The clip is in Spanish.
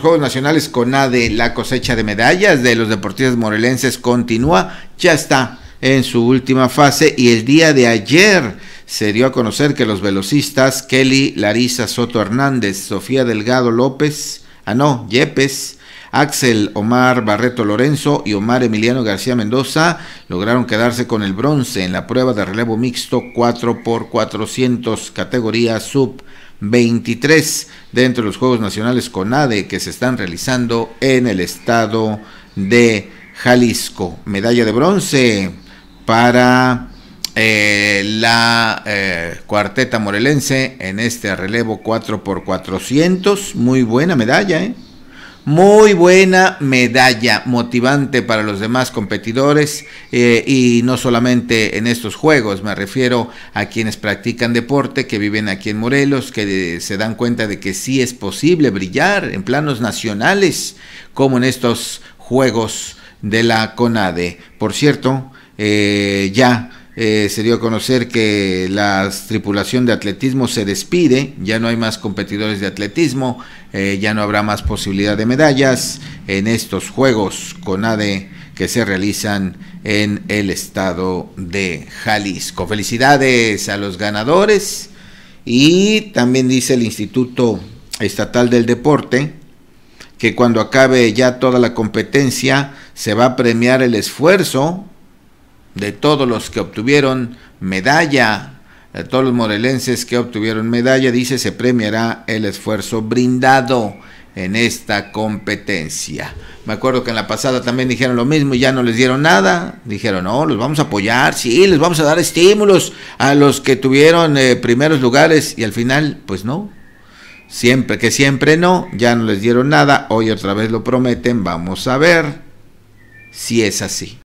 Juegos Nacionales CONADE, la cosecha de medallas de los deportistas morelenses continúa, ya está en su última fase y el día de ayer se dio a conocer que los velocistas Kelly Larisa Soto Hernández, Sofía Delgado López, ah no, Yepes, Axel Omar Barreto Lorenzo y Omar Emiliano García Mendoza lograron quedarse con el bronce en la prueba de relevo mixto 4x400 categoría sub 23 dentro de los Juegos Nacionales CONADE que se están realizando en el estado de Jalisco. Medalla de bronce para eh, la eh, cuarteta morelense en este relevo 4x400. Muy buena medalla, ¿eh? Muy buena medalla, motivante para los demás competidores eh, y no solamente en estos juegos, me refiero a quienes practican deporte, que viven aquí en Morelos, que se dan cuenta de que sí es posible brillar en planos nacionales como en estos juegos de la CONADE. Por cierto, eh, ya eh, se dio a conocer que la tripulación de atletismo se despide, ya no hay más competidores de atletismo, eh, ya no habrá más posibilidad de medallas en estos Juegos CONADE que se realizan en el estado de Jalisco. Felicidades a los ganadores y también dice el Instituto Estatal del Deporte que cuando acabe ya toda la competencia se va a premiar el esfuerzo de todos los que obtuvieron medalla, de todos los morelenses que obtuvieron medalla, dice, se premiará el esfuerzo brindado en esta competencia. Me acuerdo que en la pasada también dijeron lo mismo y ya no les dieron nada. Dijeron, no, los vamos a apoyar, sí, les vamos a dar estímulos a los que tuvieron eh, primeros lugares y al final, pues no. Siempre que siempre no, ya no les dieron nada. Hoy otra vez lo prometen, vamos a ver si es así.